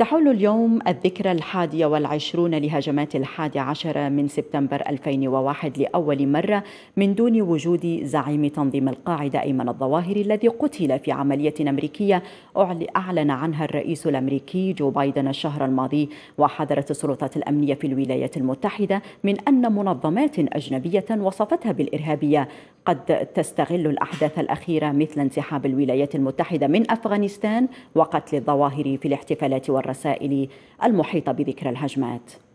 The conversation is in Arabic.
تحل اليوم الذكرى الحادية والعشرون لهجمات الحادي عشر من سبتمبر 2001 لأول مرة من دون وجود زعيم تنظيم القاعدة أيمن الظواهري الذي قتل في عملية أمريكية أعلن عنها الرئيس الأمريكي جو بايدن الشهر الماضي وحذرت السلطات الأمنية في الولايات المتحدة من أن منظمات أجنبية وصفتها بالإرهابية قد تستغل الأحداث الأخيرة مثل انسحاب الولايات المتحدة من أفغانستان وقتل الظواهري في الاحتفالات والرئيس الرسائل المحيطة بذكرى الهجمات